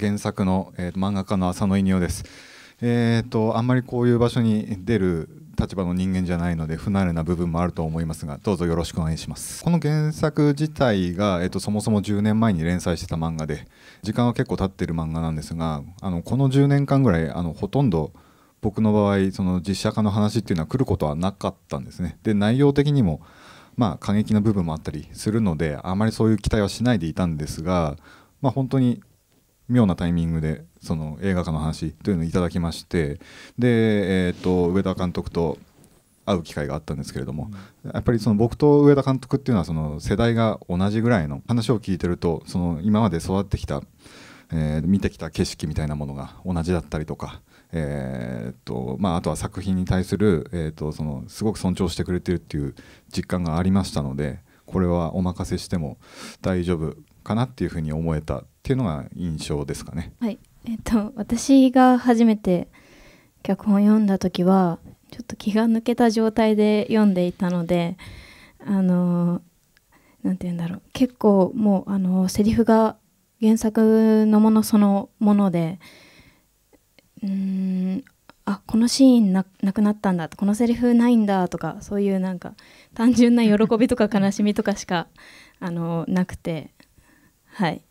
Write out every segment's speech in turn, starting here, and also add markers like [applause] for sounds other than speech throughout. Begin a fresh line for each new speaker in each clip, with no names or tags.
原作の、えー、漫画家の浅野稲です。えーと、あんまりこういう場所に出る立場の人間じゃないので不慣れな部分もあると思いますがどうぞよろしくお願いしますこの原作自体が、えっと、そもそも10年前に連載してた漫画で時間は結構経ってる漫画なんですがあのこの10年間ぐらいあのほとんど僕の場合その実写化の話っていうのは来ることはなかったんですねで内容的にもまあ過激な部分もあったりするのであまりそういう期待はしないでいたんですがまあ本当に妙なタイミングでその映画化の話というのをいただきましてで、えーと、上田監督と会う機会があったんですけれども、うん、やっぱりその僕と上田監督っていうのはその世代が同じぐらいの話を聞いてるとその今まで育ってきた、えー、見てきた景色みたいなものが同じだったりとか。えっとまあ、あとは作品に対する、えーとそのすごく尊重してくれてるっていう実感がありましたのでこれはお任せしても大丈夫かなっていうふうに思えたっていうのが印象ですか
ね。
はいえっ、ー、と、私が初めて脚本読んだ時はちょっと気が抜けた状態で読んでいたのであの何て言うんだろう結構もうあのセリフが原作のものそのものでうんあこのシーンなくなったんだこのセリフないんだとかそういうなんか単純な喜びとか悲しみとかしかあのなくてはい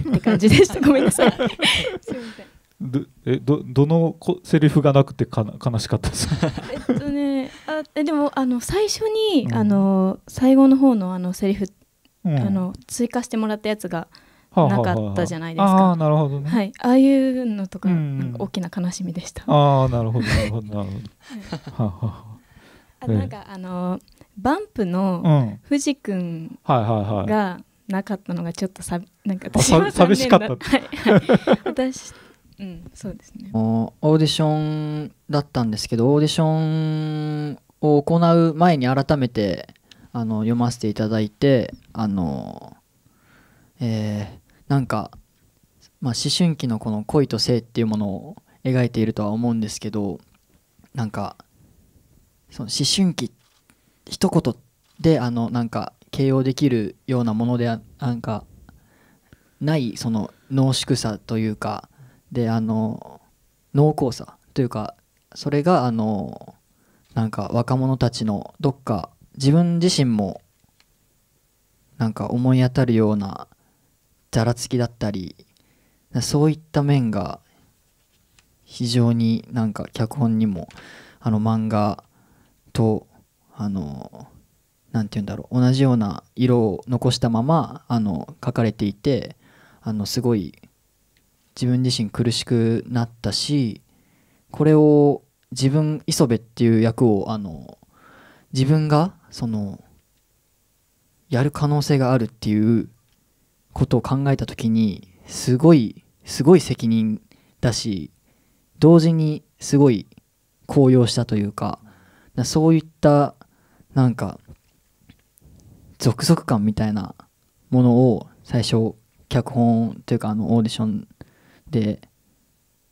って感じでしたごめんなさい [laughs] すみ
ませんどえどどのこセリフがなくてかな悲しかったですか
えっとねあえでもあの最初に、うん、あの最後の方のあのセリフ、うん、あの追加してもらったやつがなかったじゃないですか、はあはあ、なるほど、ね、はい、ああいうのとかうん、なんか大きな悲しみでしたあ
あなるほどなるほどなるほど、はい、あなんか
あのバンプの藤君が、はいはいはいが。なかったのがちょっとさなんか私は寂しかった、私うんそうですね
オーディションだったんですけどオーディションを行う前に改めてあの読ませていただいてあのえー、なんか、まあ、思春期のこの恋と性っていうものを描いているとは思うんですけどなんかその思春期一言であのなんか形容できるようなものでなんかないその濃縮さというかであの濃厚さというかそれがあのなんか若者たちのどっか自分自身もなんか思い当たるようなざらつきだったりそういった面が非常になんか脚本にもあの漫画とあの何て言うんだろう同じような色を残したままあの書かれていてあのすごい自分自身苦しくなったしこれを自分磯部っていう役をあの自分がそのやる可能性があるっていうことを考えた時にすごいすごい責任だし同時にすごい高揚したというかそういったなんか続々感みたいなものを最初脚本というかあのオーディションで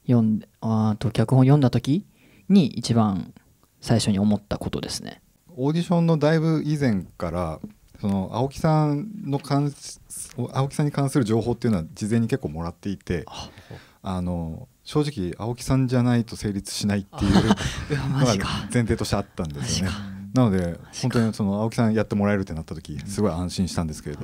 読んであと脚本読んだ時に一番最初に思ったことですね
オーディションのだいぶ以前からその青木さんの関青木さんに関する情報っていうのは事前に結構もらっていてあの正直青木さんじゃないと成立しないっていう [laughs] のが前提としてあったんですよね。なので本当にその青木さんやってもらえるってなった時すごい安心したんですけれど、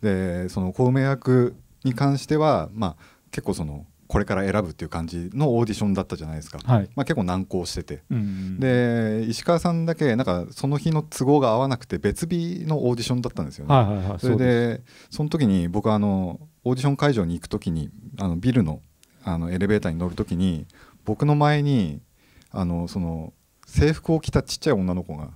でその公明役に関しては、まあ、結構そのこれから選ぶっていう感じのオーディションだったじゃないですか、はい、まあ、結構難航してて、うんうん、で石川さんだけなんかその日の都合が合わなくて別日のオーディションだったんですよね、はいはいはい、それでその時に僕はあのオーディション会場に行く時にあのビルのあのエレベーターに乗る時に僕の前にあのその制服を着たちっちゃい女の子が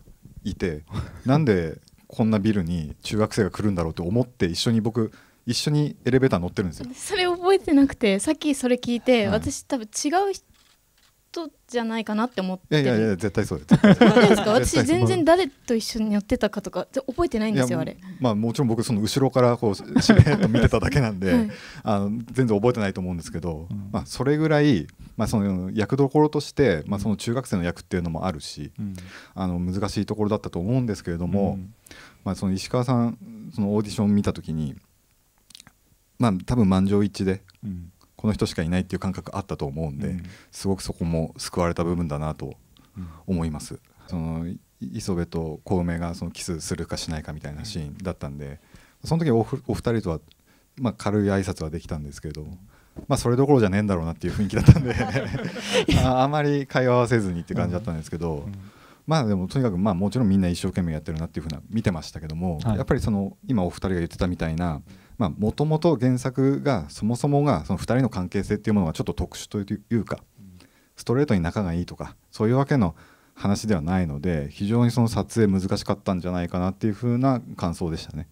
いて [laughs] なんでこんなビルに中学生が来るんだろうと思って一緒に僕一緒にエレベーター乗ってるんですよ [laughs]
それ覚えてなくてさっきそれ聞いて、はい、私多分違う人じゃないかなって思っていやいやいや絶
対そうです私全然
誰と一緒に乗ってたかとか覚えてないんですよあれ
まあもちろん僕その後ろからこうしれっと見てただけなんで、はい、あの全然覚えてないと思うんですけど、うん、まあそれぐらいまあ、その役どころとして、まあ、その中学生の役っていうのもあるし、うん、あの難しいところだったと思うんですけれども、うん、まあ、その石川さんそのオーディション見た時に、まあ、多分満場一致で、この人しかいないっていう感覚あったと思うんで、すごくそこも救われた部分だなと思います。その磯部と小梅がそのキスするかしないかみたいなシーンだったんで、その時おお二人とは、まあ、軽い挨拶はできたんですけれども。まあ、それどころじゃねえんだろうなっていう雰囲気だったんで [laughs] ああまり会話はせずにって感じだったんですけど、まあでもとにかくまあもちろんみんな一生懸命やってるなっていうふうな見てましたけども、やっぱりその今お二人が言ってたみたいなもともと原作がそもそもがその2人の関係性っていうものがちょっと特殊というかストレートに仲がいいとかそういうわけの話ではないので非常にその撮影難しかったんじゃないかなっていう風な感想でしたね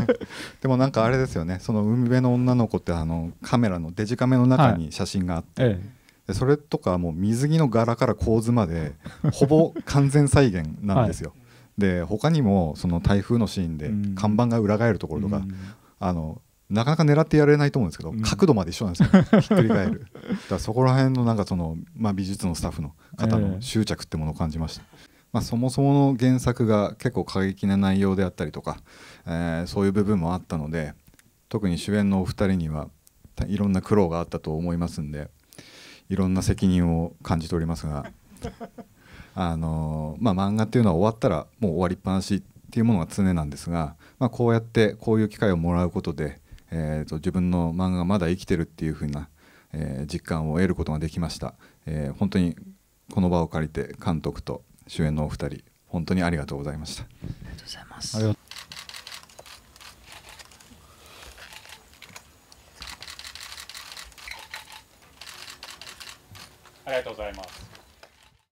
[laughs] でもなんかあれですよねその海辺の女の子ってあのカメラのデジカメの中に写真があって、はいええ、それとかもう水着の柄から構図までほぼ完全再現なんですよ、はい、で他にもその台風のシーンで看板が裏返るところとか、うん、あのなかなか狙ってやれないと思うんですけど、うん、角度まで一緒なんですよ、ね、[laughs] ひっくり返るだそこら辺のなんかその、まあ、美術のスタッフの方の執着ってものを感じました、えー、まあ、そもそもの原作が結構過激な内容であったりとか、えー、そういう部分もあったので特に主演のお二人にはいろんな苦労があったと思いますんでいろんな責任を感じておりますが [laughs] あのまあ、漫画っていうのは終わったらもう終わりっぱなしっていうものが常なんですが、まあ、こうやってこういう機会をもらうことでえーと、自分の漫画がまだ生きてるっていうふうな、えー、実感を得ることができました、えー、本当にこの場を借りて監督と主演のお二人本当にありがとうございましたありがとうございますありがとうございます